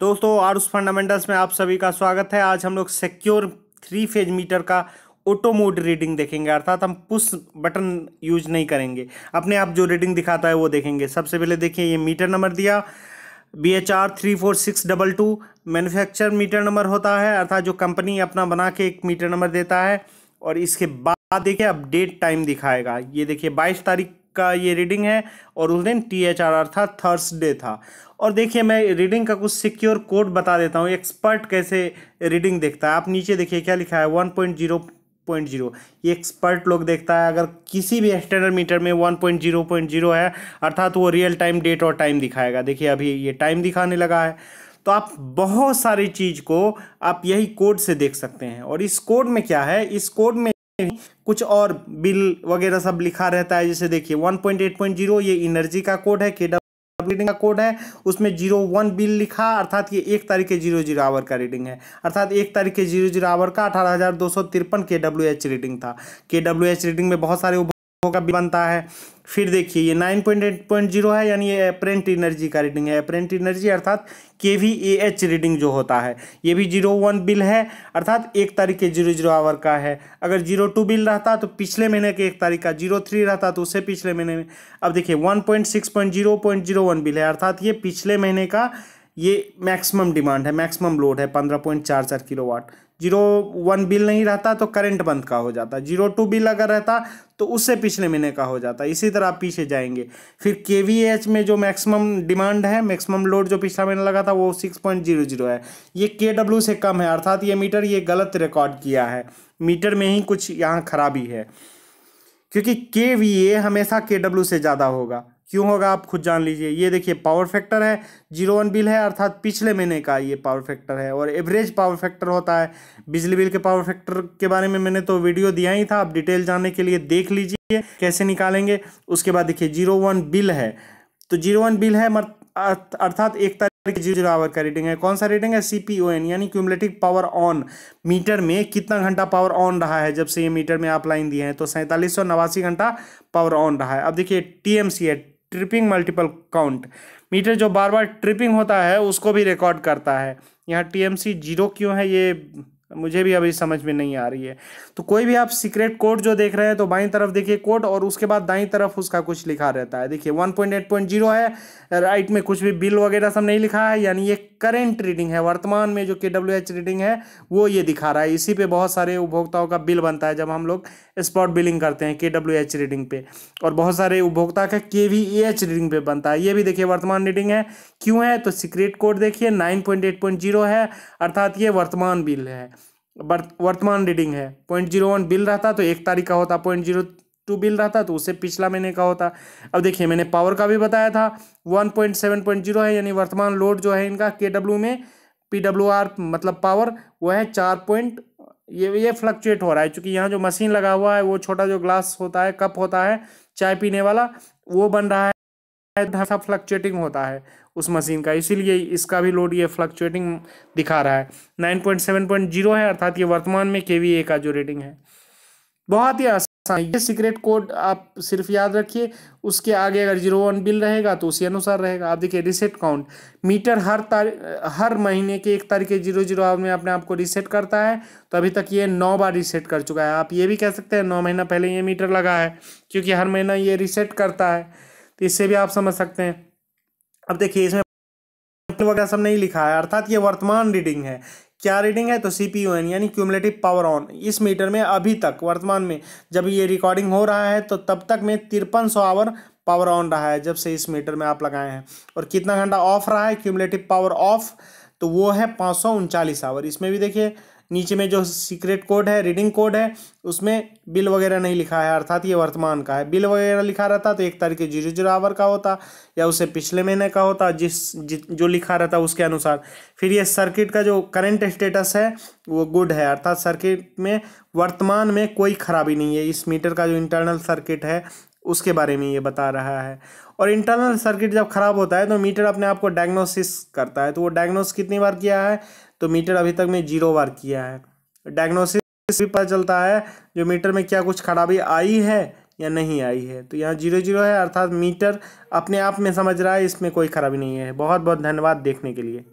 दोस्तों आर उस फंडामेंटल्स में आप सभी का स्वागत है आज हम लोग सिक्योर थ्री फेज मीटर का ऑटो मोड रीडिंग देखेंगे अर्थात हम पुश बटन यूज नहीं करेंगे अपने आप जो रीडिंग दिखाता है वो देखेंगे सबसे पहले देखिए ये मीटर नंबर दिया B H R three four six double two manufacture meter number होता है अर्थात जो कंपनी अपना बना के एक मीटर नंबर देता है और इसके बाद देखिए अपडेट टाइम दिखाएगा ये देखिए बाईस तारीख का ये रीडिंग है और उस दिन टी एच आर आर था थर्सडे था और देखिए मैं रीडिंग का कुछ सिक्योर कोड बता देता हूँ एक्सपर्ट कैसे रीडिंग देखता है आप नीचे देखिए क्या लिखा है one point zero point zero ये एक्सपर्ट लोग देखता है अगर किसी भी स्टैंडर्ड मीटर में one point zero point zero है अर्थात वो रियल टाइम डेट और टाइम दिखाएगा देखिए अभी ये टाइम दिखाने लगा है तो आप बहुत सारी चीज़ को आप यही कोड से देख सकते हैं और इस कोड में क्या है इस कोड में कुछ और बिल वगैरह सब लिखा रहता है जैसे देखिए 1.8.0 ये एनर्जी का कोड है के रीडिंग का कोड है उसमें जीरो वन बिल लिखा अर्थात ये एक तारीख के जीरो जीरो आवर का रीडिंग है अर्थात एक तारीख के जीरो जीरो आवर का अठारह हज़ार दो सौ तिरपन के डब्ल्यू एच रीडिंग था के डब्ल्यू एच रीडिंग में बहुत सारे का भी बनता है फिर देखिए ये nine point eight point zero है यानी ये अप्रेंट एनर्जी का रीडिंग है अप्रेंट एनर्जी अर्थात के वी ए एच रीडिंग जो होता है ये भी जीरो वन बिल है अर्थात एक तारीख के जीरो जीरो आवर का है अगर जीरो टू बिल रहता तो पिछले महीने के एक तारीख का जीरो थ्री रहता तो उससे पिछले महीने में अब देखिए one point six point zero point zero one bill है अर्थात ये पिछले महीने का ये मैक्सिमम डिमांड है मैक्सिमम लोड है पंद्रह पॉइंट चार चार kilowatt zero one bill नहीं रहता तो करंट मंथ का हो जाता जीरो टू बिल अगर रहता तो उससे पिछले महीने का हो जाता इसी तरह आप पीछे जाएंगे फिर के में जो मैक्सिमम डिमांड है मैक्सिमम लोड जो पिछला महीने लगा था वो सिक्स पॉइंट जीरो जीरो है ये के से कम है अर्थात ये मीटर ये गलत रिकॉर्ड किया है मीटर में ही कुछ यहाँ खराबी है क्योंकि के हमेशा के से ज़्यादा होगा क्यों होगा आप खुद जान लीजिए ये देखिए पावर फैक्टर है जीरो वन बिल है अर्थात पिछले महीने का ये पावर फैक्टर है और एवरेज पावर फैक्टर होता है बिजली बिल के पावर फैक्टर के बारे में मैंने तो वीडियो दिया ही था आप डिटेल जानने के लिए देख लीजिए कैसे निकालेंगे उसके बाद देखिए जीरो वन बिल है तो जीरो वन बिल है अर्थात एक तारीख जीरो जीरो आवर का रीडिंग है कौन सा रीडिंग है सी पी ओ एन यानी क्यूमलेटिव पावर ऑन मीटर में कितना घंटा पावर ऑन रहा है जब से ये मीटर में आप लाइन दिए हैं तो सैंतालीस सौ नवासी घंटा पावर ऑन रहा है अब देखिए टी एम सी है ट्रिपिंग मल्टीपल काउंट मीटर जो बार बार ट्रिपिंग होता है उसको भी रिकॉर्ड करता है यहाँ टी एम सी जीरो क्यों है ये मुझे भी अभी समझ में नहीं आ रही है तो कोई भी आप सीक्रेट कोड जो देख रहे हैं तो बाईं तरफ देखिए कोड और उसके बाद दाईं तरफ उसका कुछ लिखा रहता है देखिए 1.8.0 है राइट में कुछ भी बिल वगैरह सब नहीं लिखा है यानी ये करेंट रीडिंग है वर्तमान में जो के डब्ल्यू एच रीडिंग है वो ये दिखा रहा है इसी पे बहुत सारे उपभोक्ताओं का बिल बनता है जब हम लोग स्पॉट बिलिंग करते हैं के डब्ल्यू एच रीडिंग पे और बहुत सारे उपभोक्ता का के वी ए एच रीडिंग पे बनता है ये भी देखिए वर्तमान रीडिंग है क्यों है तो सीक्रेट कोड देखिए nine point eight point zero है अर्थात ये वर्तमान बिल है वर्तमान रीडिंग है पॉइंट जीरो वन बिल रहता तो एक तारीख का होता पॉइंट जीरो टू बिल रहा था तो उससे पिछला महीने का होता अब देखिए मैंने पावर का भी बताया था one point seven point zero है यानी वर्तमान लोड जो है इनका के डब्ल्यू में पी डब्ल्यू आर मतलब पावर वह है चार पॉइंट ये ये फ्लक्चुएट हो रहा है क्योंकि यहाँ जो मशीन लगा हुआ है वो छोटा जो ग्लास होता है कप होता है चाय पीने वाला वो बन रहा है सब फ्लक्चुएटिंग होता है उस मशीन का इसीलिए इसका भी लोड ये फ्लक्चुएटिंग दिखा रहा है nine point seven point zero है अर्थात ये वर्तमान में केवीए का जो रेटिंग है बहुत ही हाँ, ये सीक्रेट कोड आप सिर्फ याद रखिए उसके आगे अगर जीरो वन बिल रहेगा तो उसी अनुसार रहेगा आप देखिए रिसेट काउंट मीटर हर तारीख हर महीने के एक तारीख के जीरो जीरो आवर में अपने आप को रिसेट करता है तो अभी तक ये नौ बार रिसेट कर चुका है आप ये भी कह सकते हैं नौ महीना पहले ये मीटर लगा है क्योंकि हर महीना ये रिसेट करता है तो इससे भी आप समझ सकते हैं अब देखिए इसमें वगैरह सब नहीं लिखा है अर्थात ये वर्तमान रीडिंग है क्या रीडिंग है तो सी पी एन यानी क्यूमलेटिव पावर ऑन इस मीटर में अभी तक वर्तमान में जब ये रिकॉर्डिंग हो रहा है तो तब तक में तिरपन सौ आवर पावर ऑन रहा है जब से इस मीटर में आप लगाए हैं और कितना घंटा ऑफ रहा है क्यूमलेटिव पावर ऑफ तो वो है पाँच सौ उनचालीस आवर इसमें भी देखिए नीचे में जो सीक्रेट कोड है रीडिंग कोड है उसमें बिल वगैरह नहीं लिखा है अर्थात ये वर्तमान का है बिल वगैरह लिखा रहता तो एक तारीख जीरो जीरो आवर का होता या उससे पिछले महीने का होता जिस जि, जो लिखा रहता उसके अनुसार फिर ये सर्किट का जो करेंट स्टेटस है वो गुड है अर्थात सर्किट में वर्तमान में कोई खराबी नहीं है इस मीटर का जो इंटरनल सर्किट है उसके बारे में ये बता रहा है और इंटरनल सर्किट जब खराब होता है तो मीटर अपने आप को डायग्नोसिस करता है तो वो डायग्नोस कितनी बार किया है तो मीटर अभी तक में जीरो बार किया है डायग्नोसिस भी पता चलता है जो मीटर में क्या कुछ खराबी आई है या नहीं आई है तो यहाँ जीरो जीरो है अर्थात मीटर अपने आप में समझ रहा है इसमें कोई खराबी नहीं है बहुत बहुत धन्यवाद देखने के लिए